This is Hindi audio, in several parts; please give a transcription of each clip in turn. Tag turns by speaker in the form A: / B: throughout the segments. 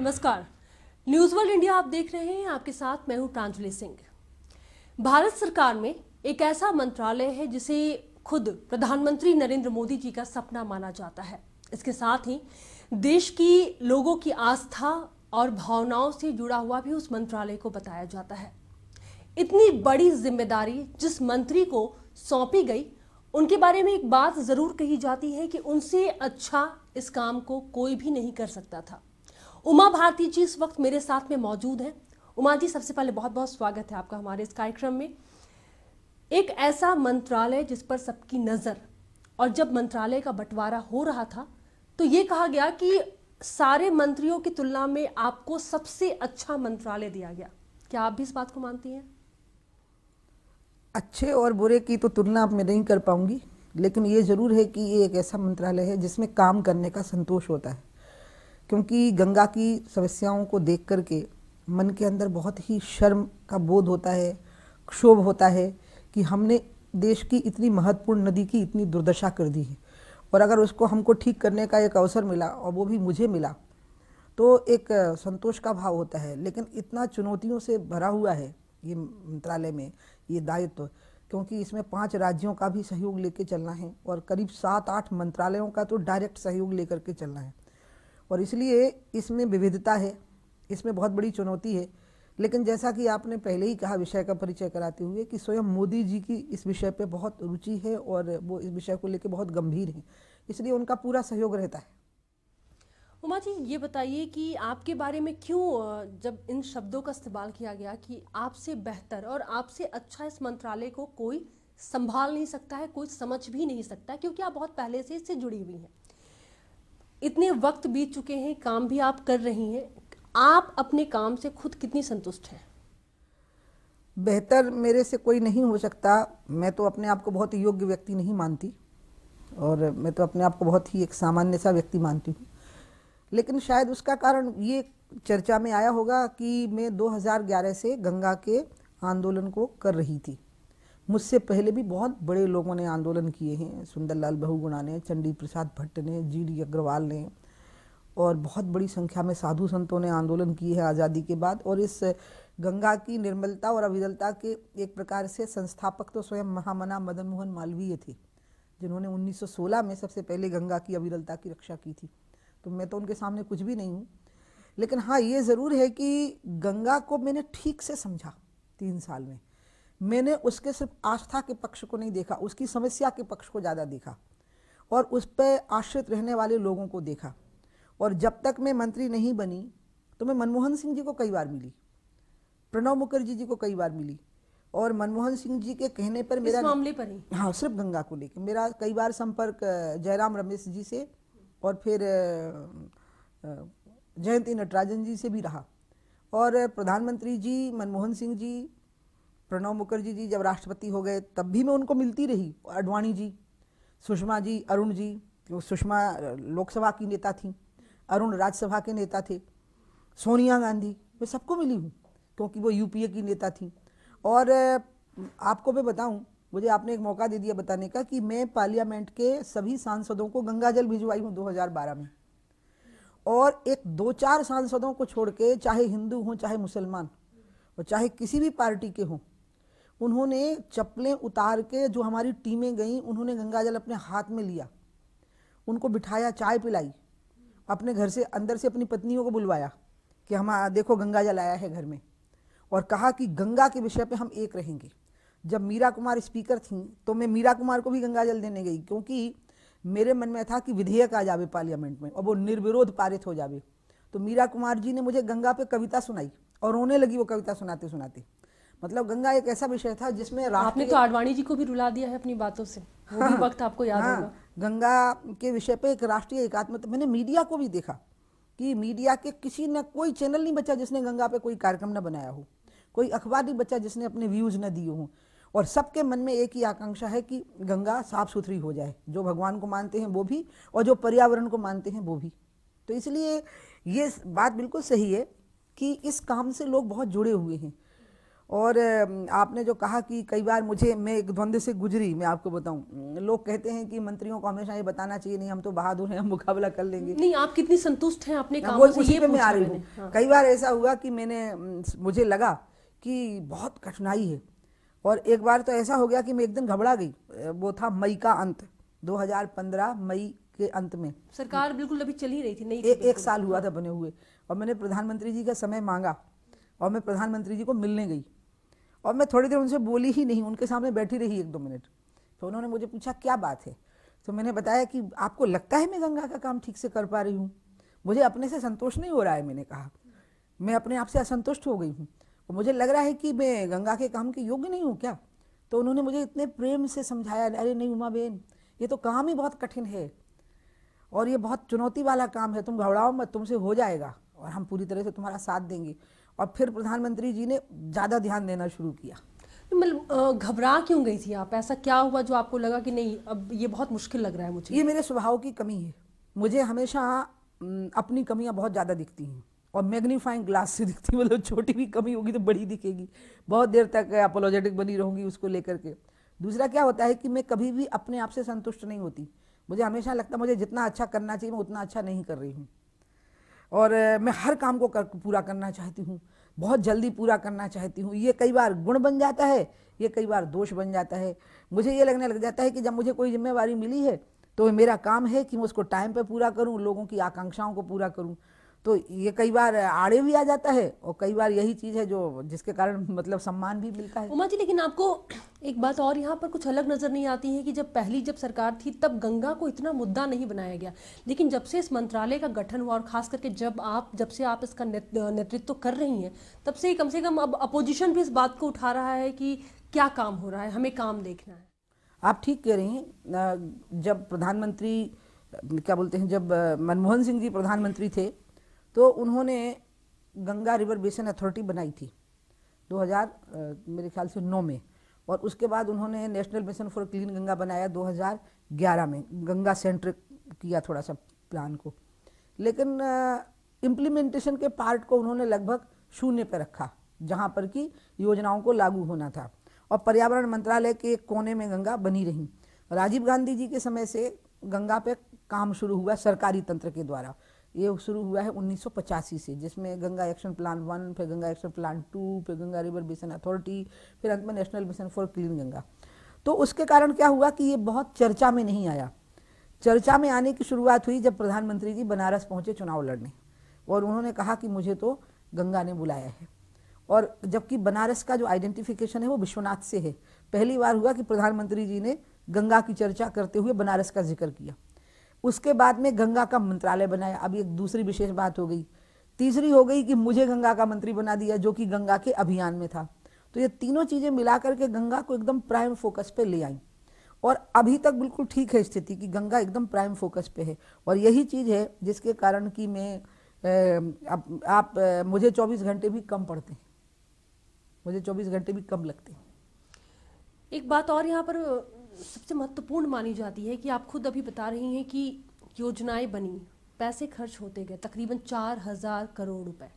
A: नमस्कार न्यूज वर्ल्ड इंडिया आप देख रहे हैं आपके साथ मैं हूं प्रांजलि सिंह भारत सरकार में एक ऐसा मंत्रालय है जिसे खुद प्रधानमंत्री नरेंद्र मोदी जी का सपना माना जाता है इसके साथ ही देश की लोगों की आस्था और भावनाओं से जुड़ा हुआ भी उस मंत्रालय को बताया जाता है इतनी बड़ी जिम्मेदारी जिस मंत्री को सौंपी गई उनके बारे में एक बात ज़रूर कही जाती है कि उनसे अच्छा इस काम को कोई भी नहीं कर सकता था उमा भारती जी इस वक्त मेरे साथ में मौजूद हैं उमा जी सबसे पहले बहुत बहुत स्वागत है आपका हमारे इस कार्यक्रम में एक ऐसा मंत्रालय जिस पर सबकी नज़र और जब मंत्रालय का बंटवारा हो रहा था तो ये कहा गया कि सारे मंत्रियों की तुलना में आपको सबसे अच्छा मंत्रालय दिया गया क्या आप भी इस बात को मानती हैं
B: अच्छे और बुरे की तो तुलना आप मैं नहीं कर पाऊंगी लेकिन ये ज़रूर है कि ये एक ऐसा मंत्रालय है जिसमें काम करने का संतोष होता है क्योंकि गंगा की समस्याओं को देख कर के मन के अंदर बहुत ही शर्म का बोध होता है क्षोभ होता है कि हमने देश की इतनी महत्वपूर्ण नदी की इतनी दुर्दशा कर दी है और अगर उसको हमको ठीक करने का एक अवसर मिला और वो भी मुझे मिला तो एक संतोष का भाव होता है लेकिन इतना चुनौतियों से भरा हुआ है ये मंत्रालय में ये दायित्व क्योंकि इसमें पांच राज्यों का भी सहयोग लेकर चलना है और करीब सात आठ मंत्रालयों का तो डायरेक्ट सहयोग लेकर के चलना है और इसलिए इसमें विविधता है इसमें बहुत बड़ी चुनौती है लेकिन जैसा कि आपने पहले ही कहा विषय का परिचय कराते हुए कि स्वयं मोदी जी की इस विषय पर बहुत रुचि है और वो इस विषय को लेकर बहुत गंभीर हैं इसलिए उनका पूरा सहयोग रहता है
A: उमा जी ये बताइए कि आपके बारे में क्यों जब इन शब्दों का इस्तेमाल किया गया कि आपसे बेहतर और आपसे अच्छा इस मंत्रालय को कोई संभाल नहीं सकता है कोई समझ भी नहीं सकता क्योंकि आप बहुत पहले से इससे जुड़ी हुई हैं इतने वक्त बीत चुके हैं काम भी आप कर रही हैं आप अपने काम से खुद कितनी संतुष्ट हैं
B: बेहतर मेरे से कोई नहीं हो सकता मैं तो अपने आप को बहुत योग्य व्यक्ति नहीं मानती और मैं तो अपने आप को बहुत ही एक सामान्य सा व्यक्ति मानती हूँ लेकिन शायद उसका कारण ये चर्चा में आया होगा कि मैं 2011 से गंगा के आंदोलन को कर रही थी मुझसे पहले भी बहुत बड़े लोगों ने आंदोलन किए हैं सुंदरलाल बहुगुणा ने चंडी प्रसाद भट्ट ने जी डी अग्रवाल ने और बहुत बड़ी संख्या में साधु संतों ने आंदोलन किए हैं आज़ादी के बाद और इस गंगा की निर्मलता और अविरलता के एक प्रकार से संस्थापक तो स्वयं महामना मदन मोहन मालवीय थे जिन्होंने 1916 में सबसे पहले गंगा की अविरलता की रक्षा की थी तो मैं तो उनके सामने कुछ भी नहीं हूँ लेकिन हाँ ये ज़रूर है कि गंगा को मैंने ठीक से समझा तीन साल में मैंने उसके सिर्फ आस्था के पक्ष को नहीं देखा उसकी समस्या के पक्ष को ज़्यादा देखा और उस पर आश्रित रहने वाले लोगों को देखा और जब तक मैं मंत्री नहीं बनी तो मैं मनमोहन सिंह जी को कई बार मिली प्रणब मुखर्जी जी को कई बार मिली और मनमोहन सिंह जी के कहने पर मेरा मामले पर ही हाँ सिर्फ गंगा को लेकर मेरा कई बार संपर्क जयराम रमेश जी से और फिर जयंती नटराजन जी से भी रहा और प्रधानमंत्री जी मनमोहन सिंह जी प्रणब मुखर्जी जी जब राष्ट्रपति हो गए तब भी मैं उनको मिलती रही अडवाणी जी सुषमा जी अरुण जी वो सुषमा लोकसभा की नेता थी अरुण राज्यसभा के नेता थे सोनिया गांधी मैं सबको मिली हूँ क्योंकि वो यूपीए की नेता थी और आपको मैं बताऊँ मुझे आपने एक मौका दे दिया बताने का कि मैं पार्लियामेंट के सभी सांसदों को जल भिजवाई हूँ 2012 में और एक दो चार सांसदों को छोड़ के चाहे हिंदू हों चाहे मुसलमान और चाहे किसी भी पार्टी के हों उन्होंने चप्पलें उतार के जो हमारी टीमें गई उन्होंने गंगा जल अपने हाथ में लिया उनको बिठाया चाय पिलाई अपने घर से अंदर से अपनी पत्नियों को बुलवाया कि हम देखो गंगा जल आया है घर में और कहा कि गंगा के विषय पे हम एक रहेंगे जब मीरा कुमार स्पीकर थी तो मैं मीरा कुमार को भी गंगा जल देने गई क्योंकि मेरे मन में था कि विधेयक आ जावे पार्लियामेंट में और वो निर्विरोध पारित हो जावे तो मीरा कुमार जी ने मुझे गंगा पे कविता सुनाई और रोने लगी वो कविता सुनाते सुनाते मतलब गंगा एक ऐसा विषय था जिसमें आपने तो आडवाणी जी को भी रुला दिया है अपनी बातों से वो हाँ, भी वक्त आपको याद हाँ, होगा गंगा के विषय पे एक राष्ट्रीय एकात्मता मैंने मीडिया को भी देखा कि मीडिया के किसी ने कोई चैनल नहीं बचा जिसने गंगा पे कोई कार्यक्रम न बनाया हो कोई अखबार नहीं बचा जिसने अपने व्यूज न दिए हों और सबके मन में एक ही आकांक्षा है कि गंगा साफ सुथरी हो जाए जो भगवान को मानते हैं वो भी और जो पर्यावरण को मानते हैं वो भी तो इसलिए ये बात बिल्कुल सही है कि इस काम से लोग बहुत जुड़े हुए हैं और आपने जो कहा कि कई बार मुझे मैं एक द्वंद्व से गुजरी मैं आपको बताऊं लोग कहते हैं कि मंत्रियों को हमेशा ये बताना चाहिए नहीं हम तो बहादुर हैं हम मुकाबला कर लेंगे नहीं
A: आप कितनी संतुष्ट हैं अपने काम से ये मैं आ रही हूँ हाँ। कई बार ऐसा
B: हुआ कि मैंने मुझे लगा कि बहुत कठिनाई है और एक बार तो ऐसा हो गया कि मैं एक दिन घबरा गई वो था मई का अंत दो मई के अंत में सरकार बिल्कुल अभी चल ही रही थी नहीं एक साल हुआ हाँ। था बने हुए और मैंने प्रधानमंत्री जी का समय मांगा और मैं प्रधानमंत्री जी को मिलने गई और मैं थोड़ी देर उनसे बोली ही नहीं उनके सामने बैठी रही एक दो मिनट तो उन्होंने मुझे पूछा क्या बात है तो मैंने बताया कि आपको लगता है मैं गंगा का काम ठीक से कर पा रही हूँ मुझे अपने से संतोष नहीं हो रहा है मैंने कहा मैं अपने आप से असंतुष्ट हो गई हूँ और तो मुझे लग रहा है कि मैं गंगा के काम के योग्य नहीं हूँ क्या तो उन्होंने मुझे इतने प्रेम से समझाया अरे नहीं उमा बहन ये तो काम ही बहुत कठिन है और ये बहुत चुनौती वाला काम है तुम घबराओ मत तुमसे हो जाएगा और हम पूरी तरह से तुम्हारा साथ देंगे और फिर प्रधानमंत्री जी ने ज़्यादा ध्यान देना शुरू किया मतलब घबरा क्यों गई थी आप ऐसा क्या हुआ जो आपको लगा कि नहीं अब ये बहुत मुश्किल लग रहा है मुझे ये मेरे स्वभाव की कमी है मुझे हमेशा अपनी कमियाँ बहुत ज़्यादा दिखती हैं और मैग्नीफाइंग ग्लास से दिखती मतलब छोटी भी कमी होगी तो बड़ी दिखेगी बहुत देर तक अपोलॉजेटिक बनी रहूँगी उसको लेकर के दूसरा क्या होता है कि मैं कभी भी अपने आप से संतुष्ट नहीं होती मुझे हमेशा लगता मुझे जितना अच्छा करना चाहिए मैं उतना अच्छा नहीं कर रही हूँ और मैं हर काम को कर पूरा करना चाहती हूँ बहुत जल्दी पूरा करना चाहती हूँ ये कई बार गुण बन जाता है ये कई बार दोष बन जाता है मुझे ये लगने लग जाता है कि जब मुझे कोई जिम्मेवारी मिली है तो मेरा काम है कि मैं उसको टाइम पर पूरा करूँ लोगों की आकांक्षाओं को पूरा करूँ तो ये कई बार आड़े भी आ जाता है और कई बार यही चीज़ है जो जिसके कारण मतलब सम्मान भी मिलता है उमा जी लेकिन आपको
A: एक बात और यहाँ पर कुछ अलग नज़र नहीं आती है कि जब पहली जब सरकार थी तब गंगा को इतना मुद्दा नहीं बनाया गया लेकिन जब से इस मंत्रालय का गठन हुआ और खास करके जब आप जब से आप इसका नेतृत्व कर रही हैं तब से कम से कम अब अपोजिशन भी इस बात को उठा रहा है कि क्या काम हो रहा है हमें काम देखना है
B: आप ठीक कह रही हैं जब प्रधानमंत्री क्या बोलते हैं जब मनमोहन सिंह जी प्रधानमंत्री थे तो उन्होंने गंगा रिवर बेसन अथॉरिटी बनाई थी 2000 मेरे ख्याल से नौ में और उसके बाद उन्होंने National Mission for Clean Ganga बनाया 2011 में गंगा सेंट्रिक किया थोड़ा सा प्लान को लेकिन इम्प्लीमेंटेशन के पार्ट को उन्होंने लगभग शून्य पर रखा जहाँ पर कि योजनाओं को लागू होना था और पर्यावरण मंत्रालय के कोने में गंगा बनी रही राजीव गांधी जी के समय से गंगा पे काम शुरू हुआ सरकारी तंत्र के द्वारा ये शुरू हुआ है उन्नीस से जिसमें गंगा एक्शन प्लान वन फिर गंगा एक्शन प्लान टू फिर गंगा रिवर बेसन अथॉरिटी फिर अंत में National Mission for Clean Ganga तो उसके कारण क्या हुआ कि ये बहुत चर्चा में नहीं आया चर्चा में आने की शुरुआत हुई जब प्रधानमंत्री जी बनारस पहुंचे चुनाव लड़ने और उन्होंने कहा कि मुझे तो गंगा ने बुलाया है और जबकि बनारस का जो आइडेंटिफिकेशन है वो विश्वनाथ से है पहली बार हुआ कि प्रधानमंत्री जी ने गंगा की चर्चा करते हुए बनारस का जिक्र किया उसके बाद में गंगा का मंत्रालय बनाया अभी एक दूसरी विशेष बात हो गई तीसरी हो गई कि मुझे गंगा का मंत्री बना दिया जो कि गंगा के अभियान में था तो ये तीनों चीज़ें मिला करके गंगा को एकदम प्राइम फोकस पे ले आई और अभी तक बिल्कुल ठीक है स्थिति कि गंगा एकदम प्राइम फोकस पे है और यही चीज़ है जिसके कारण कि मैं आप, आप मुझे 24 घंटे भी कम पड़ते हैं मुझे 24 घंटे भी कम लगते हैं
A: एक बात और यहाँ पर सबसे महत्वपूर्ण मानी जाती है कि आप खुद अभी बता रही हैं कि योजनाएं बनी पैसे खर्च होते गए तकरीबन चार हज़ार करोड़ रुपए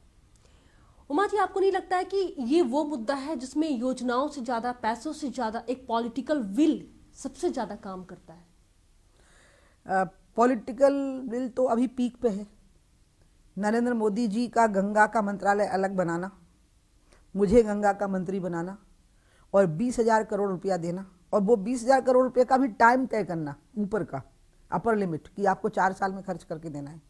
A: उमा जी आपको नहीं लगता है कि ये वो मुद्दा है जिसमें योजनाओं से ज़्यादा पैसों से ज़्यादा
B: एक पॉलिटिकल विल सबसे ज़्यादा काम करता है पॉलिटिकल विल तो अभी पीक पे है नरेंद्र मोदी जी का गंगा का मंत्रालय अलग बनाना मुझे गंगा का मंत्री बनाना और बीस हज़ार करोड़ रुपया देना और वो बीस हजार करोड़ रुपए का भी टाइम तय करना ऊपर का अपर लिमिट कि आपको चार साल में खर्च करके देना है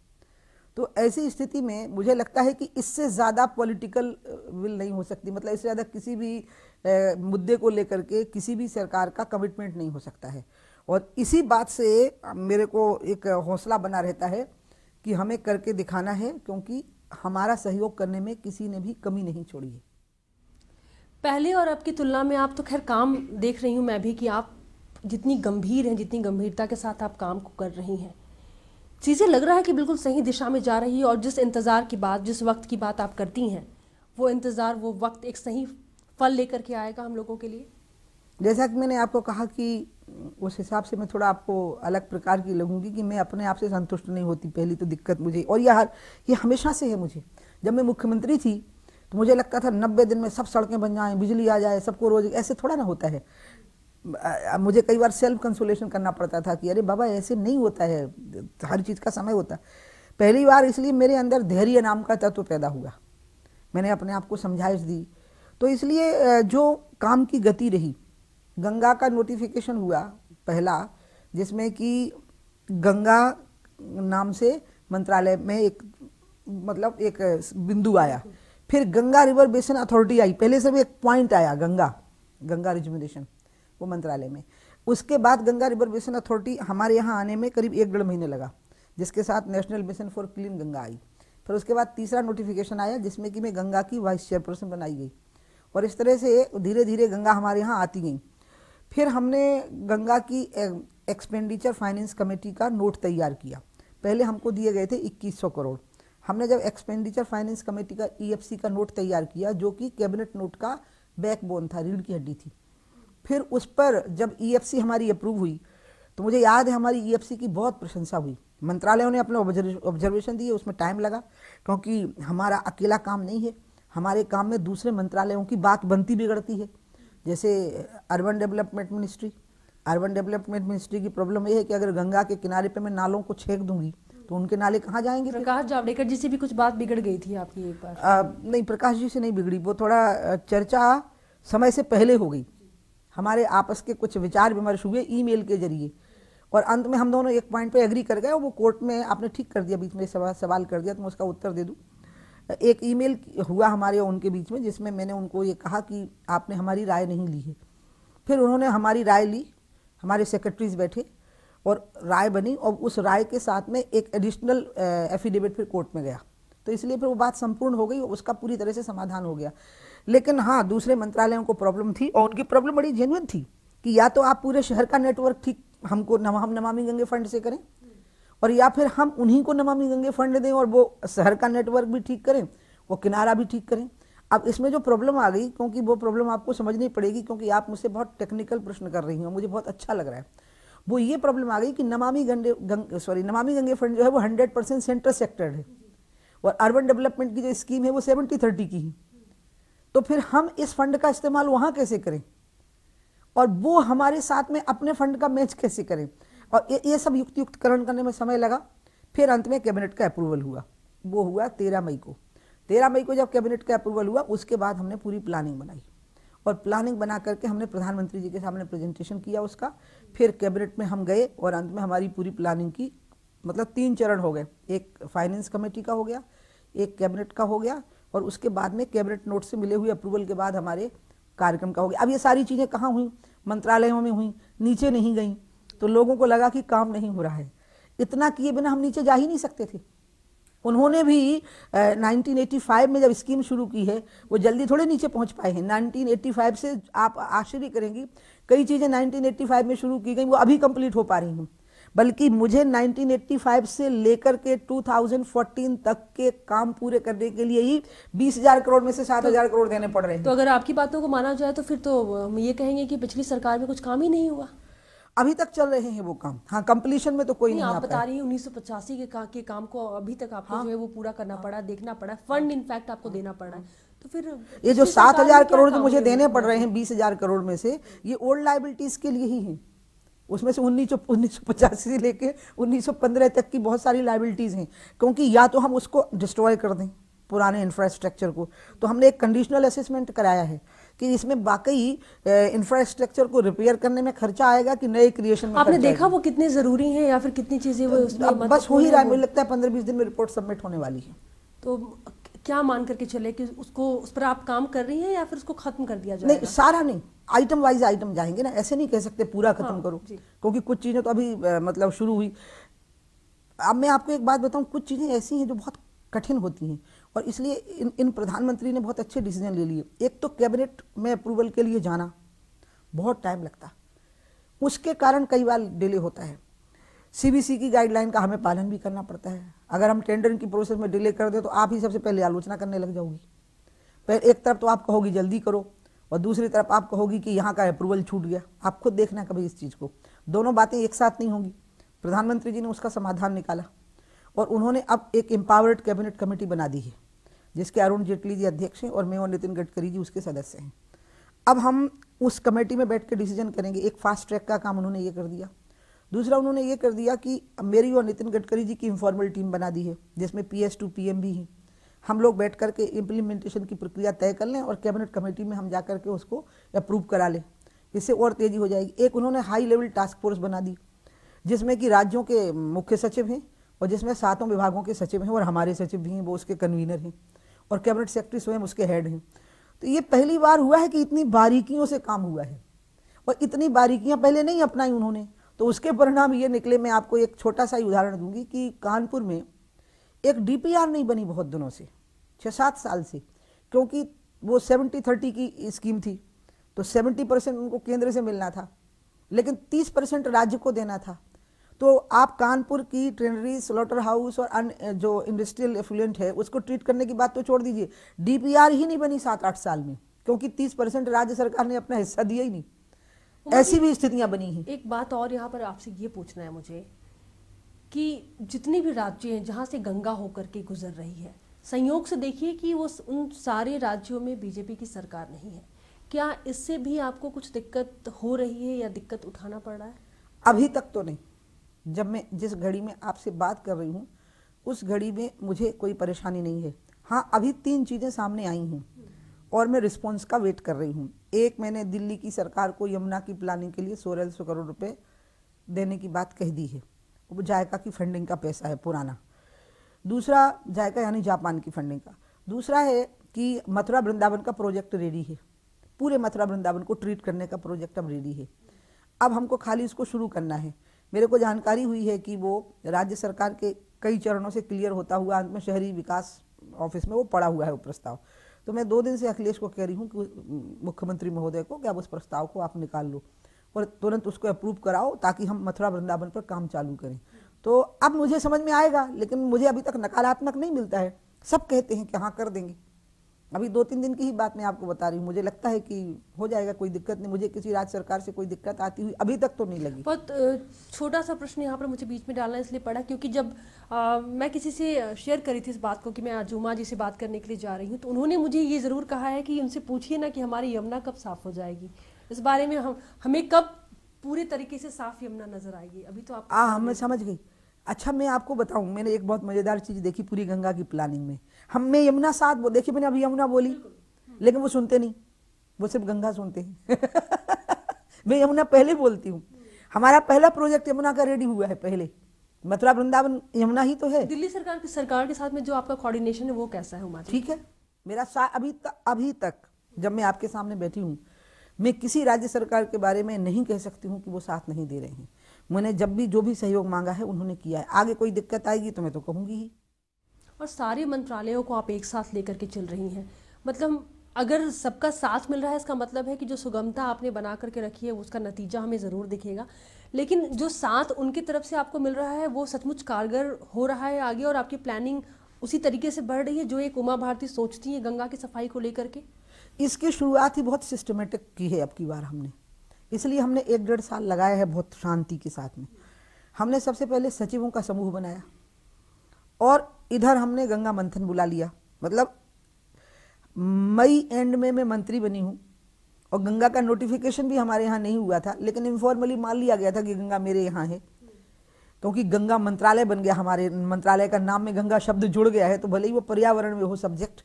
B: तो ऐसी स्थिति में मुझे लगता है कि इससे ज़्यादा पॉलिटिकल विल नहीं हो सकती मतलब इससे ज़्यादा किसी भी uh, मुद्दे को लेकर के किसी भी सरकार का कमिटमेंट नहीं हो सकता है और इसी बात से मेरे को एक हौसला बना रहता है कि हमें करके दिखाना है क्योंकि हमारा सहयोग करने में किसी ने भी कमी नहीं छोड़ी है
A: पहले और अब की तुलना में आप तो खैर काम देख रही हूँ मैं भी कि आप जितनी गंभीर हैं जितनी गंभीरता के साथ आप काम को कर रही हैं चीज़ें लग रहा है कि बिल्कुल सही दिशा में जा रही है और जिस इंतज़ार की बात जिस वक्त की बात आप करती हैं वो इंतज़ार वो वक्त एक सही फल लेकर के आएगा हम लोगों के लिए
B: जैसा कि मैंने आपको कहा कि उस हिसाब से मैं थोड़ा आपको अलग प्रकार की लगूंगी कि मैं अपने आप से संतुष्ट नहीं होती पहली तो दिक्कत मुझे और यह ये हमेशा से है मुझे जब मैं मुख्यमंत्री थी तो मुझे लगता था नब्बे दिन में सब सड़कें बन जाएँ बिजली आ जाए सबको रोज ऐसे थोड़ा ना होता है मुझे कई बार सेल्फ कंसोलेशन करना पड़ता था कि अरे बाबा ऐसे नहीं होता है हर चीज़ का समय होता पहली बार इसलिए मेरे अंदर धैर्य नाम का तत्व तो पैदा हुआ मैंने अपने आप को समझाइश दी तो इसलिए जो काम की गति रही गंगा का नोटिफिकेशन हुआ पहला जिसमें कि गंगा नाम से मंत्रालय में एक मतलब एक बिंदु आया फिर गंगा रिवर बेसिन अथॉरिटी आई पहले से भी एक पॉइंट आया गंगा गंगा रिजुमिनेशन वो मंत्रालय में उसके बाद गंगा रिवर बेसिन अथॉरिटी हमारे यहाँ आने में करीब एक डेढ़ महीने लगा जिसके साथ National Mission for Clean Ganga आई फिर उसके बाद तीसरा नोटिफिकेशन आया जिसमें कि मैं गंगा की वाइस चेयरपर्सन बनाई गई और इस तरह से धीरे धीरे गंगा हमारे यहाँ आती गई फिर हमने गंगा की एक्सपेंडिचर फाइनेंस कमेटी का नोट तैयार किया पहले हमको दिए गए थे इक्कीस करोड़ हमने जब एक्सपेंडिचर फाइनेंस कमेटी का ईएफसी e का नोट तैयार किया जो कि कैबिनेट नोट का बैकबोन था रीढ़ की हड्डी थी फिर उस पर जब ईएफसी e हमारी अप्रूव हुई तो मुझे याद है हमारी ईएफसी e की बहुत प्रशंसा हुई मंत्रालयों ने अपने ऑब्जर्वेशन दिए उसमें टाइम लगा क्योंकि हमारा अकेला काम नहीं है हमारे काम में दूसरे मंत्रालयों की बात बनती बिगड़ती है जैसे urban development ministry urban development ministry की प्रॉब्लम ये है कि अगर गंगा के किनारे पे मैं नालों को छेक दूंगी तो उनके नाले कहाँ जाएंगे प्रकाश
A: जावड़ेकर जी से भी कुछ बात बिगड़ गई थी आपकी एक बार आ,
B: नहीं प्रकाश जी से नहीं बिगड़ी वो थोड़ा चर्चा समय से पहले हो गई हमारे आपस के कुछ विचार विमर्श हुए ईमेल के जरिए और अंत में हम दोनों एक पॉइंट पे एग्री कर गए और वो कोर्ट में आपने ठीक कर दिया बीच में सवाल सवाल कर दिया तो मैं उसका उत्तर दे दूँ एक ईमेल हुआ हमारे और उनके बीच में जिसमें मैंने उनको ये कहा कि आपने हमारी राय नहीं ली है फिर उन्होंने हमारी राय ली हमारे सेक्रेटरीज बैठे और राय बनी और उस राय के साथ में एक एडिशनल एफिडेविट फिर कोर्ट में गया तो इसलिए फिर वो बात संपूर्ण हो गई उसका पूरी तरह से समाधान हो गया लेकिन हाँ दूसरे मंत्रालयों को प्रॉब्लम थी और उनकी प्रॉब्लम बड़ी जेनुअन थी कि या तो आप पूरे शहर का नेटवर्क ठीक हमको नम, हम नमामि गंगे फंड से करें और या फिर हम उन्हीं को नमामि गंगे फंड दें और वो शहर का नेटवर्क भी ठीक करें वो किनारा भी ठीक करें अब इसमें जो प्रॉब्लम आ गई क्योंकि वो प्रॉब्लम आपको समझनी पड़ेगी क्योंकि आप मुझसे बहुत टेक्निकल प्रश्न कर रही हूँ मुझे बहुत अच्छा लग रहा है वो ये प्रॉब्लम आ गई कि नमामि गंगे गंग सॉरी नमामि गंगे फंड जो है वो हंड्रेड परसेंट सेंट्रल सेक्टर है और अर्बन डेवलपमेंट की जो स्कीम है वो सेवेंटी थर्टी की है तो फिर हम इस फंड का इस्तेमाल वहाँ कैसे करें और वो हमारे साथ में अपने फंड का मैच कैसे करें और ये, ये सब युक्त युक्तकरण करने में समय लगा फिर अंत में कैबिनेट का अप्रूवल हुआ वो हुआ तेरह मई को तेरह मई को जब कैबिनेट का अप्रूवल हुआ उसके बाद हमने पूरी प्लानिंग बनाई और प्लानिंग बना करके हमने प्रधानमंत्री जी के सामने प्रेजेंटेशन किया उसका फिर कैबिनेट में हम गए और अंत में हमारी पूरी प्लानिंग की मतलब तीन चरण हो गए एक फाइनेंस कमेटी का हो गया एक कैबिनेट का हो गया और उसके बाद में कैबिनेट नोट से मिले हुए अप्रूवल के बाद हमारे कार्यक्रम का हो गया अब ये सारी चीज़ें कहाँ हुई मंत्रालयों में हुई नीचे नहीं गई तो लोगों को लगा कि काम नहीं हो रहा है इतना किए बिना हम नीचे जा ही नहीं सकते थे उन्होंने भी आ, 1985 में जब स्कीम शुरू की है वो जल्दी थोड़े नीचे पहुंच पाए हैं 1985 से आप आश्चर्य करेंगी कई चीज़ें 1985 में शुरू की गई वो अभी कंप्लीट हो पा रही हूँ बल्कि मुझे 1985 से लेकर के 2014 तक के काम पूरे करने के लिए ही 20,000 करोड़ में से 7,000 तो, करोड़ देने पड़ रहे हैं तो
A: अगर आपकी बातों को माना जाए तो फिर तो ये कहेंगे कि पिछली सरकार में
B: कुछ काम ही नहीं हुआ अभी तक चल रहे हैं वो काम हाँ कम्पलीशन में तो कोई नहीं, नहीं आप बता
A: रही है उन्नीस के, का, के काम को अभी तक आपको हाँ? जो है वो पूरा करना पड़ा देखना पड़ा फंड इनफैक्ट आपको हाँ। देना पड़ा है तो फिर ये जो सात हजार करोड़ जो मुझे देने पड़
B: रहे हैं बीस हजार करोड़ में से ये ओल्ड लाइबिलिटीज के लिए ही है उसमें से उन्नीस उन्नीस सौ पचासी से लेके उन्नीस सौ पंद्रह तक की बहुत सारी लाइबिलिटीज़ हैं क्योंकि या तो हम उसको डिस्ट्रॉय कर दें पुराने इंफ्रास्ट्रक्चर को तो हमने एक कंडीशनल असेसमेंट कराया है कि इसमें वाकई इंफ्रास्ट्रक्चर को रिपेयर करने में खर्चा आएगा कि नए क्रिएशन में आपने देखा वो कितने ज़रूरी है या फिर कितनी चीज़ें वो उसमें बस हो ही रहा है मुझे लगता है पंद्रह बीस दिन में रिपोर्ट सबमिट होने वाली है
A: तो क्या मान करके चले कि उसको उस पर आप काम कर रही हैं या फिर उसको खत्म कर दिया जाएगा नहीं
B: सारा नहीं आइटम वाइज आइटम जाएंगे ना ऐसे नहीं कह सकते पूरा हाँ, खत्म हाँ, करो क्योंकि कुछ चीज़ें तो अभी मतलब शुरू हुई अब मैं आपको एक बात बताऊं कुछ चीज़ें ऐसी हैं जो बहुत कठिन होती हैं और इसलिए इन इन प्रधानमंत्री ने बहुत अच्छे डिसीजन ले लिए एक तो कैबिनेट में अप्रूवल के लिए जाना बहुत टाइम लगता उसके कारण कई बार डिले होता है सीबीसी की गाइडलाइन का हमें पालन भी करना पड़ता है अगर हम टेंडरिंग की प्रोसेस में डिले कर दें तो आप ही सबसे पहले आलोचना करने लग जाओगी पहले एक तरफ तो आप कहोगी जल्दी करो और दूसरी तरफ आप कहोगी कि यहाँ का अप्रूवल छूट गया आप खुद देखना कभी इस चीज़ को दोनों बातें एक साथ नहीं होंगी प्रधानमंत्री जी ने उसका समाधान निकाला और उन्होंने अब एक एम्पावर्ड कैबिनेट कमेटी बना दी है जिसके अरुण जेटली जी अध्यक्ष हैं और मैं और नितिन गडकरी जी उसके सदस्य हैं अब हम उस कमेटी में बैठ कर डिसीजन करेंगे एक फास्ट ट्रैक का काम उन्होंने ये कर दिया दूसरा उन्होंने ये कर दिया कि मेरी और नितिन गडकरी जी की इन्फॉर्मल टीम बना दी है जिसमें P S to P M भी हैं हम लोग बैठ कर के इम्प्लीमेंटेशन की प्रक्रिया तय कर लें और कैबिनेट कमेटी में हम जा कर के उसको अप्रूव करा लें इससे और तेज़ी हो जाएगी एक उन्होंने हाई लेवल टास्क फोर्स बना दी जिसमें कि राज्यों के मुख्य सचिव हैं और जिसमें सातों विभागों के सचिव हैं और हमारे सचिव भी हैं वो उसके कन्वीनर हैं और कैबिनेट सेक्रेटरी स्वयं उसके हेड हैं तो ये पहली बार हुआ है कि इतनी बारीकियों से काम हुआ है और इतनी बारीकियाँ पहले नहीं अपनाई उन्होंने तो उसके परिणाम ये निकले मैं आपको एक छोटा सा उदाहरण दूंगी कि कानपुर में एक डीपीआर नहीं बनी बहुत दिनों से छः सात साल से क्योंकि वो सेवेंटी थर्टी की स्कीम थी तो सेवेंटी परसेंट उनको केंद्र से मिलना था लेकिन तीस परसेंट राज्य को देना था तो आप कानपुर की ट्रेनरी स्लॉटर हाउस और अन्य जो इंडस्ट्रियल एफ्लुएंट है उसको ट्रीट करने की बात तो छोड़ दीजिए डीपीआर ही नहीं बनी सात आठ साल में क्योंकि तीस परसेंट राज्य सरकार ने अपना हिस्सा दिया ही नहीं
A: ऐसी भी स्थितियां बनी हैं एक बात और यहाँ पर आपसे ये पूछना है मुझे कि जितने भी राज्य हैं जहाँ से गंगा होकर के गुजर रही है संयोग से देखिए कि वो उन सारे राज्यों में बीजेपी की सरकार नहीं है क्या इससे भी आपको कुछ दिक्कत हो रही है या दिक्कत उठाना पड़ रहा है
B: अभी तक तो नहीं जब मैं जिस घड़ी में आपसे बात कर रही हूँ उस घड़ी में मुझे कोई परेशानी नहीं है हाँ अभी तीन चीज़ें सामने आई हैं और मैं रिस्पॉन्स का वेट कर रही हूँ एक मैंने दिल्ली की सरकार को यमुना की प्लानिंग के लिए सोलह सौ करोड़ रुपये देने की बात कह दी है वो जायका की फंडिंग का पैसा है पुराना दूसरा जायका यानी जापान की फंडिंग का दूसरा है कि मथुरा वृंदावन का प्रोजेक्ट रेडी है पूरे मथुरा वृंदावन को ट्रीट करने का प्रोजेक्ट अब रेडी है अब हमको खाली इसको शुरू करना है मेरे को जानकारी हुई है कि वो राज्य सरकार के कई चरणों से क्लियर होता हुआ अंत में शहरी विकास ऑफिस में वो पड़ा हुआ है वो प्रस्ताव तो मैं दो दिन से अखिलेश को कह रही हूँ कि मुख्यमंत्री महोदय को कि आप उस प्रस्ताव को आप निकाल लो और तुरंत उसको अप्रूव कराओ ताकि हम मथुरा वृंदावन पर काम चालू करें तो अब मुझे समझ में आएगा लेकिन मुझे अभी तक नकारात्मक नहीं मिलता है सब कहते हैं कि हाँ कर देंगे अभी दो तीन दिन की ही बात मैं आपको बता रही हूँ मुझे लगता है कि हो जाएगा कोई दिक्कत नहीं मुझे किसी राज्य सरकार से कोई दिक्कत आती हुई अभी तक तो नहीं लगी
A: बहुत छोटा सा प्रश्न यहाँ पर मुझे बीच में डालना इसलिए पड़ा क्योंकि जब आ, मैं किसी से शेयर करी थी इस बात को कि मैं आजुमा जी से बात करने के लिए जा रही हूँ तो उन्होंने मुझे ये ज़रूर कहा है कि उनसे पूछिए ना कि हमारी यमुना कब साफ़ हो जाएगी इस बारे में हम हमें कब पूरे तरीके से साफ यमुना नजर आएगी अभी तो आप
B: हमें समझ गई अच्छा मैं आपको बताऊं मैंने एक बहुत मज़ेदार चीज़ देखी पूरी गंगा की प्लानिंग में हम मैं यमुना साथ बो देखी मैंने अभी यमुना बोली लेकिन वो सुनते नहीं वो सिर्फ गंगा सुनते हैं मैं यमुना पहले बोलती हूँ हमारा पहला प्रोजेक्ट यमुना का रेडी हुआ है पहले मथुरा वृंदावन यमुना ही तो है दिल्ली सरकार की सरकार के साथ में जो आपका कोऑर्डिनेशन है वो कैसा है उमा ठीक है मेरा अभी तक अभी तक जब मैं आपके सामने बैठी हूँ मैं किसी राज्य सरकार के बारे में नहीं कह सकती हूँ कि वो साथ नहीं दे रहे हैं मैंने जब भी जो भी सहयोग मांगा है उन्होंने किया है आगे कोई दिक्कत आएगी तो मैं तो कहूँगी ही
A: और सारे मंत्रालयों को आप एक साथ लेकर के चल रही हैं मतलब अगर सबका साथ मिल रहा है इसका मतलब है कि जो सुगमता आपने बना करके रखी है उसका नतीजा हमें ज़रूर दिखेगा लेकिन जो साथ उनकी तरफ से आपको मिल रहा है वो सचमुच कारगर हो रहा है आगे और आपकी प्लानिंग उसी तरीके से बढ़ रही है जो एक उमा भारती सोचती है गंगा की सफाई
B: को लेकर के इसकी शुरुआत ही बहुत सिस्टमेटिक की है अब की बार हमने इसलिए हमने एक डेढ़ साल लगाया है बहुत शांति के साथ में हमने सबसे पहले सचिवों का समूह बनाया और इधर हमने गंगा मंथन बुला लिया मतलब मई एंड में मैं मंत्री बनी हूँ और गंगा का नोटिफिकेशन भी हमारे यहाँ नहीं हुआ था लेकिन इन्फॉर्मली मान लिया गया था कि गंगा मेरे यहाँ है क्योंकि गंगा मंत्रालय बन गया हमारे मंत्रालय का नाम में गंगा शब्द जुड़ गया है तो भले ही वो पर्यावरण में हो सब्जेक्ट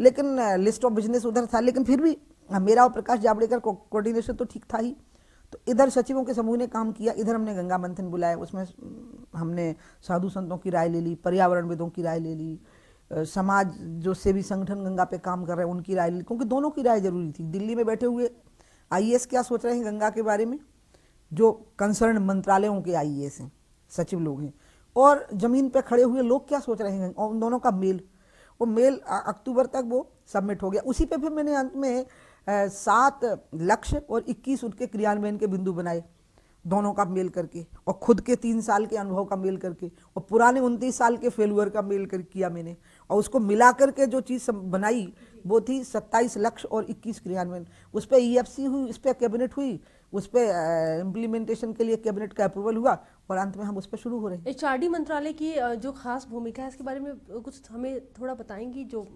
B: लेकिन लिस्ट ऑफ बिजनेस उधर था लेकिन फिर भी मेरा और प्रकाश जावड़ेकर कोऑर्डिनेशन तो ठीक था ही तो इधर सचिवों के समूह ने काम किया इधर हमने गंगा मंथन बुलाया उसमें हमने साधु संतों की राय ले ली पर्यावरणविदों की राय ले ली समाज जो सेवी संगठन गंगा पे काम कर रहे हैं उनकी राय ले ली क्योंकि दोनों की राय जरूरी थी दिल्ली में बैठे हुए आई क्या सोच रहे हैं गंगा के बारे में जो कंसर्न मंत्रालयों के आई हैं सचिव लोग हैं और ज़मीन पर खड़े हुए लोग क्या सोच रहे हैं उन दोनों का मेल वो मेल अक्टूबर तक वो सबमिट हो गया उसी पे फिर मैंने अंत में सात लक्ष्य और 21 उनके क्रियान्वयन के बिंदु बनाए दोनों का मेल करके और खुद के तीन साल के अनुभव का मेल करके और पुराने उनतीस साल के फेलुअर का मेल कर किया मैंने और उसको मिला करके जो चीज़ बनाई वो थी सत्ताईस लक्ष्य और इक्कीस क्रियान्वयन उस पर ई e हुई उस पर कैबिनेट हुई उस पर इम्प्लीमेंटेशन के लिए कैबिनेट का अप्रूवल हुआ और अंत में हम उस पर शुरू हो रहे हैं
A: एच मंत्रालय की जो खास भूमिका है इसके बारे में कुछ हमें थोड़ा बताएंगी जो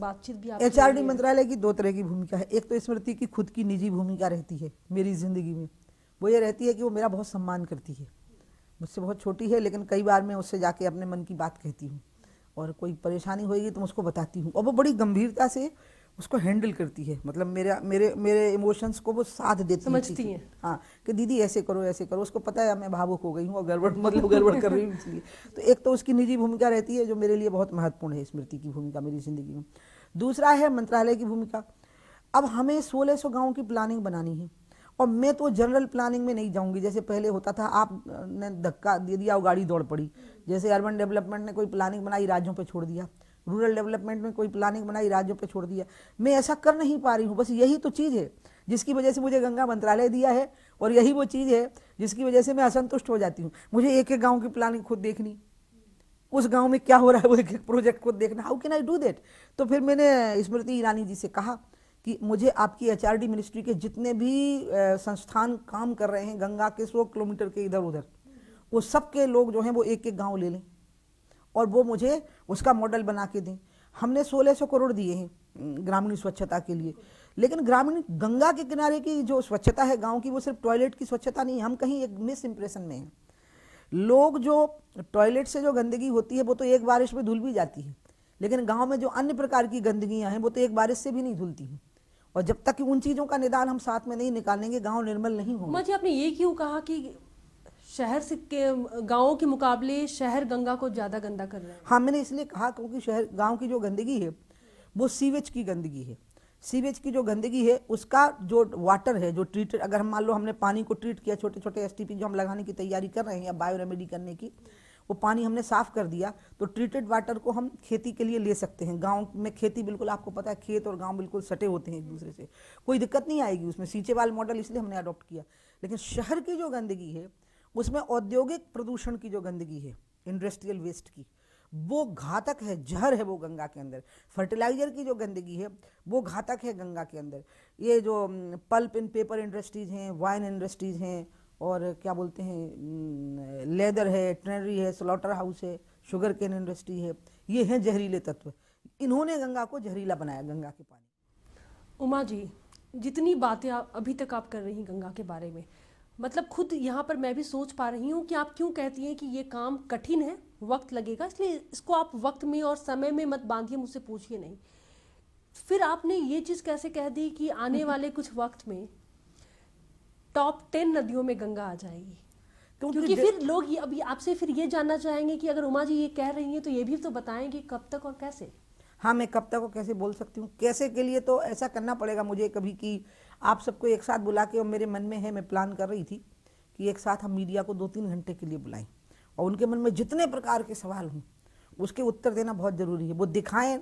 A: बातचीत भी एचआरडी मंत्रालय
B: की दो तरह की भूमिका है एक तो स्मृति की खुद की निजी भूमिका रहती है मेरी जिंदगी में वो ये रहती है कि वो मेरा बहुत सम्मान करती है मुझसे बहुत छोटी है लेकिन कई बार मैं उससे जाके अपने मन की बात कहती हूँ और कोई परेशानी होगी तो मैं उसको बताती हूँ और वो बड़ी गंभीरता से उसको हैंडल करती है मतलब मेरे मेरे मेरे इमोशंस को वो साथ देती समझती है हाँ कि दीदी ऐसे करो ऐसे करो उसको पता है मैं भावुक हो गई हूँ और गड़बड़ मतलब गड़बड़ कर रही हूँ इसलिए तो एक तो उसकी निजी भूमिका रहती है जो मेरे लिए बहुत महत्वपूर्ण है स्मृति की भूमिका मेरी जिंदगी में दूसरा है मंत्रालय की भूमिका अब हमें सोलह सौ गाँव की प्लानिंग बनानी है और मैं तो जनरल प्लानिंग में नहीं जाऊंगी जैसे पहले होता था आपने धक्का दे दिया और गाड़ी दौड़ पड़ी जैसे अर्बन डेवलपमेंट ने कोई प्लानिंग बनाई राज्यों पर छोड़ दिया रूरल डेवलपमेंट में कोई प्लानिंग बनाई राज्यों पे छोड़ दिया मैं ऐसा कर नहीं पा रही हूँ बस यही तो चीज़ है जिसकी वजह से मुझे गंगा मंत्रालय दिया है और यही वो चीज़ है जिसकी वजह से मैं असंतुष्ट हो जाती हूँ मुझे एक एक गाँव की प्लानिंग खुद देखनी उस गाँव में क्या हो रहा है वो एक एक प्रोजेक्ट खुद देखना how can I do that तो फिर मैंने स्मृति ईरानी जी से कहा कि मुझे आपकी एच मिनिस्ट्री के जितने भी संस्थान काम कर रहे हैं गंगा के सौ किलोमीटर के इधर उधर वो सब के लोग जो हैं वो एक एक गांव ले लें और वो मुझे उसका मॉडल बना के दें हमने 1600 करोड़ दिए हैं ग्रामीण स्वच्छता के लिए लेकिन ग्रामीण गंगा के किनारे की जो स्वच्छता है गांव की वो सिर्फ टॉयलेट की स्वच्छता नहीं हम कहीं एक मिस इम्प्रेशन में हैं लोग जो टॉयलेट से जो गंदगी होती है वो तो एक बारिश में धुल भी जाती है लेकिन गाँव में जो अन्य प्रकार की गंदगियाँ हैं वो तो एक बारिश से भी नहीं धुलती हैं और जब तक कि उन चीज़ों का निदान हम साथ में नहीं निकालेंगे गाँव निर्मल नहीं होगा
A: जी आपने ये क्यों कहा कि शहर के गाँव के मुकाबले शहर गंगा को ज़्यादा गंदा कर रहे है
B: हाँ मैंने इसलिए कहा क्योंकि शहर गाँव की जो गंदगी है वो सीवेज की गंदगी है सीवेज की जो गंदगी है उसका जो वाटर है जो ट्रीटेड अगर हम मान लो हमने पानी को ट्रीट किया छोटे छोटे एस जो हम लगाने की तैयारी कर रहे हैं या बायो रेमेडी करने की वो पानी हमने साफ़ कर दिया तो ट्रीटेड वाटर को हम खेती के लिए ले सकते हैं गांव में खेती बिल्कुल आपको पता है खेत और गांव बिल्कुल सटे होते हैं एक दूसरे से कोई दिक्कत नहीं आएगी उसमें सींचे वाल मॉडल इसलिए हमने अडॉप्ट किया लेकिन शहर की जो गंदगी है उसमें औद्योगिक प्रदूषण की जो गंदगी है इंडस्ट्रियल वेस्ट की वो घातक है जहर है वो गंगा के अंदर फर्टिलाइजर की जो गंदगी है वो घातक है गंगा के अंदर ये जो पल्प इन पेपर इंडस्ट्रीज हैं वाइन इंडस्ट्रीज हैं और क्या बोलते हैं लेदर है ट्रेनरी है स्लॉटर हाउस है शुगर केन इंडस्ट्री है ये हैं जहरीले तत्व इन्होंने गंगा को जहरीला बनाया गंगा के पानी
A: उमा जी जितनी बातें आप अभी तक आप कर रही गंगा के बारे में मतलब खुद यहाँ पर मैं भी सोच पा रही हूँ कि आप क्यों कहती हैं कि ये काम कठिन है वक्त लगेगा इसलिए इसको आप वक्त में और समय में मत बांधिए मुझसे पूछिए नहीं फिर आपने ये चीज़ कैसे कह दी कि आने वाले कुछ वक्त में टॉप टेन नदियों में गंगा आ जाएगी क्योंकि, क्योंकि फिर लोग ये अभी आपसे फिर ये जानना चाहेंगे कि अगर उमा जी ये कह रही हैं तो ये भी तो बताएं कि कब तक और कैसे
B: हाँ मैं कब तक और कैसे बोल सकती हूँ कैसे के लिए तो ऐसा करना पड़ेगा मुझे कभी कि आप सबको एक साथ बुला के और मेरे मन में है मैं प्लान कर रही थी कि एक साथ हम मीडिया को दो तीन घंटे के लिए बुलाएं और उनके मन में जितने प्रकार के सवाल हों उसके उत्तर देना बहुत ज़रूरी है वो दिखाएं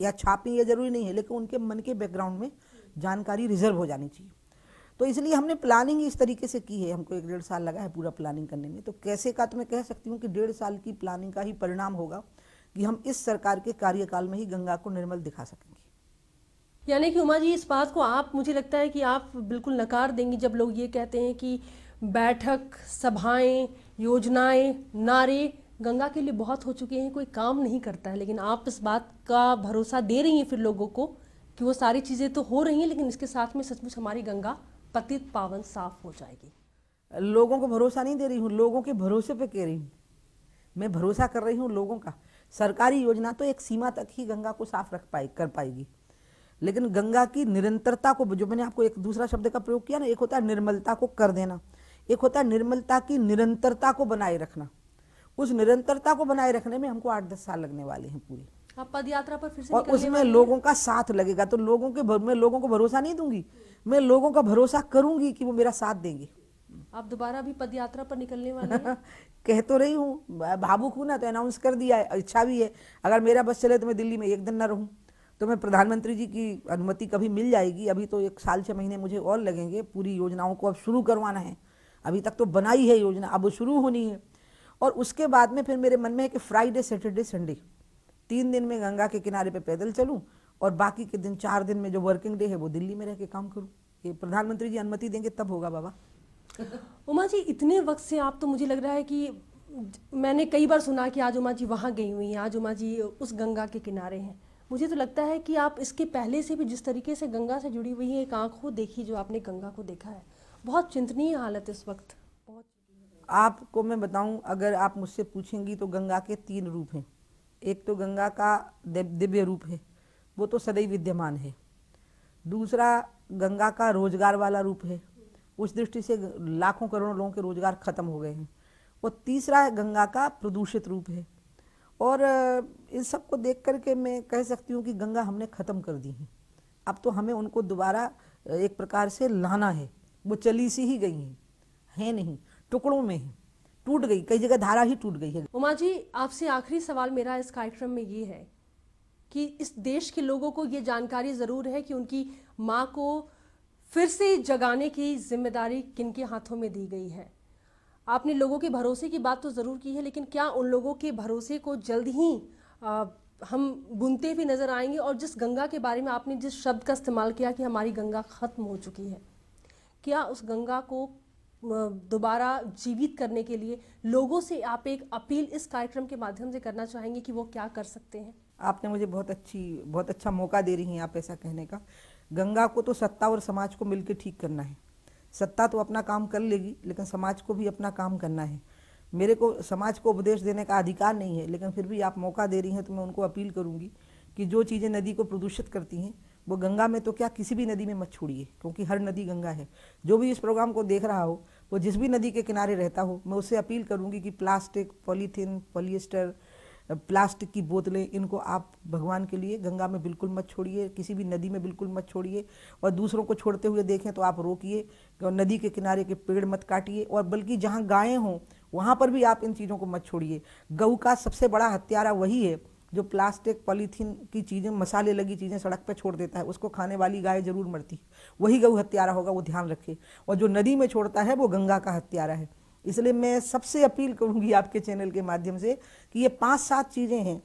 B: या छापें यह ज़रूरी नहीं है लेकिन उनके मन के बैकग्राउंड में जानकारी रिजर्व हो जानी चाहिए तो इसलिए हमने प्लानिंग इस तरीके से की है हमको एक डेढ़ साल लगा है पूरा प्लानिंग करने में तो कैसे का तो मैं कह सकती हूँ कि डेढ़ साल की प्लानिंग का ही परिणाम होगा कि हम इस सरकार के कार्यकाल में ही गंगा को निर्मल दिखा सकेंगे
A: यानी कि उमा जी इस बात को आप मुझे लगता है कि आप बिल्कुल नकार देंगी जब लोग ये कहते हैं कि बैठक सभाएं योजनाएं नारे गंगा के लिए बहुत हो चुके हैं कोई काम नहीं करता है लेकिन आप इस बात का भरोसा दे रही हैं फिर लोगों को कि वो सारी चीज़ें तो हो रही हैं लेकिन इसके साथ में सचमुच हमारी गंगा पतित पावन साफ हो
B: जाएगी लोगों को भरोसा नहीं दे रही हूँ लोगों के भरोसे पे कह रही हूँ मैं भरोसा कर रही हूँ लोगों का सरकारी योजना तो एक सीमा तक ही गंगा को साफ रख पाए कर पाएगी लेकिन गंगा की निरंतरता को जो मैंने आपको एक दूसरा शब्द का प्रयोग किया ना एक होता है निर्मलता को कर देना एक होता है निर्मलता की निरंतरता को बनाए रखना उस निरंतरता को बनाए रखने में हमको आठ दस साल लगने वाले हैं पूरे
A: पद यात्रा पर फिर से और उसमें लोगों
B: का साथ लगेगा तो लोगों के मैं लोगों को भरोसा नहीं दूंगी मैं लोगों का भरोसा करूंगी कि वो मेरा साथ देंगे
A: आप दोबारा भी पद यात्रा पर निकलने वाले
B: हैं कह तो रही हूँ भावुक हूँ ना तो अनाउंस कर दिया है इच्छा भी है अगर मेरा बस चले तो मैं दिल्ली में एक दिन ना रहूँ तो मैं प्रधानमंत्री जी की अनुमति कभी मिल जाएगी अभी तो एक साल छः महीने मुझे और लगेंगे पूरी योजनाओं को अब शुरू करवाना है अभी तक तो बनाई है योजना अब शुरू होनी है और उसके बाद में फिर मेरे मन में है कि फ्राइडे सैटरडे संडे तीन दिन में गंगा के किनारे पे पैदल चलूँ और बाकी के दिन चार दिन में जो वर्किंग डे है वो दिल्ली में रह के काम करूँ ये प्रधानमंत्री जी अनुमति देंगे तब होगा बाबा
A: उमा जी इतने
B: वक्त से आप तो मुझे लग रहा है कि मैंने कई बार सुना कि आज
A: उमा जी वहाँ गई हुई हैं आज उमा जी उस गंगा के किनारे हैं मुझे तो लगता है कि आप इसके पहले से भी जिस तरीके से गंगा से जुड़ी हुई है एक आंख को देखी जो आपने गंगा को देखा है बहुत चिंतनीय हालत इस वक्त बहुत
B: आपको मैं बताऊं अगर आप मुझसे पूछेंगी तो गंगा के तीन रूप हैं एक तो गंगा का दिव्य रूप है वो तो सदैव विद्यमान है दूसरा गंगा का रोजगार वाला रूप है उस दृष्टि से लाखों करोड़ों लोगों के रोजगार खत्म हो गए हैं और तीसरा गंगा का प्रदूषित रूप है और इन सब को देख कर के मैं कह सकती हूँ कि गंगा हमने ख़त्म कर दी है अब तो हमें उनको दोबारा एक प्रकार से लाना है वो चली सी ही गई हैं है नहीं टुकड़ों में है टूट गई कई जगह धारा ही टूट गई है
A: उमा जी आपसे आखिरी सवाल मेरा इस कार्यक्रम में ये है कि इस देश के लोगों को ये जानकारी ज़रूर है कि उनकी माँ को फिर से जगाने की जिम्मेदारी किन के हाथों में दी गई है आपने लोगों के भरोसे की बात तो ज़रूर की है लेकिन क्या उन लोगों के भरोसे को जल्द ही आ, हम बुनते हुए नज़र आएंगे और जिस गंगा के बारे में आपने जिस शब्द का इस्तेमाल किया कि हमारी गंगा ख़त्म हो चुकी है क्या उस गंगा को दोबारा जीवित करने के लिए लोगों से आप एक अपील इस कार्यक्रम के माध्यम से करना चाहेंगे कि वो क्या कर सकते हैं
B: आपने मुझे बहुत अच्छी बहुत अच्छा मौका दे रही हैं आप ऐसा कहने का गंगा को तो सत्ता और समाज को मिलकर ठीक करना है सत्ता तो अपना काम कर लेगी लेकिन समाज को भी अपना काम करना है मेरे को समाज को उपदेश देने का अधिकार नहीं है लेकिन फिर भी आप मौका दे रही हैं तो मैं उनको अपील करूँगी कि जो चीज़ें नदी को प्रदूषित करती हैं वो गंगा में तो क्या किसी भी नदी में मत छोड़िए क्योंकि हर नदी गंगा है जो भी इस प्रोग्राम को देख रहा हो वो जिस भी नदी के किनारे रहता हो मैं उससे अपील करूँगी कि प्लास्टिक पॉलीथीन पॉलिएस्टर प्लास्टिक की बोतलें इनको आप भगवान के लिए गंगा में बिल्कुल मत छोड़िए किसी भी नदी में बिल्कुल मत छोड़िए और दूसरों को छोड़ते हुए देखें तो आप रोकिए नदी के किनारे के पेड़ मत काटिए और बल्कि जहाँ गायें हों वहाँ पर भी आप इन चीज़ों को मत छोड़िए गऊ का सबसे बड़ा हत्यारा वही है जो प्लास्टिक पॉलीथीन की चीज़ें मसाले लगी चीज़ें सड़क पर छोड़ देता है उसको खाने वाली गाय जरूर मरती वही गऊ हत्यारा होगा वो ध्यान रखे और जो नदी में छोड़ता है वो गंगा का हत्यारा है इसलिए मैं सबसे अपील करूंगी आपके चैनल के माध्यम से कि ये पांच सात चीज़ें हैं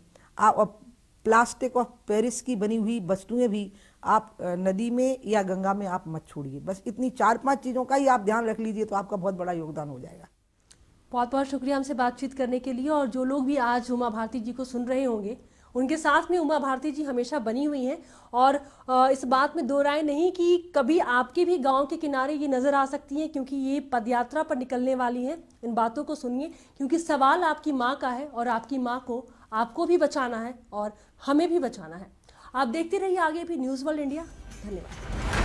B: आप प्लास्टिक और पेरिस की बनी हुई वस्तुएं भी आप नदी में या गंगा में आप मत छोड़िए बस इतनी चार पांच चीज़ों का ही आप ध्यान रख लीजिए तो आपका बहुत बड़ा योगदान हो जाएगा
A: बहुत बहुत शुक्रिया हमसे बातचीत करने के लिए और जो लोग भी आज उमा भारती जी को सुन रहे होंगे उनके साथ में उमा भारती जी हमेशा बनी हुई हैं और इस बात में दो राय नहीं कि कभी आपके भी गाँव के किनारे ये नज़र आ सकती हैं क्योंकि ये पदयात्रा पर निकलने वाली हैं इन बातों को सुनिए क्योंकि सवाल आपकी माँ का है और आपकी माँ को आपको भी बचाना है और हमें भी बचाना है आप देखते रहिए आगे भी न्यूज़ वर्ल्ड इंडिया धन्यवाद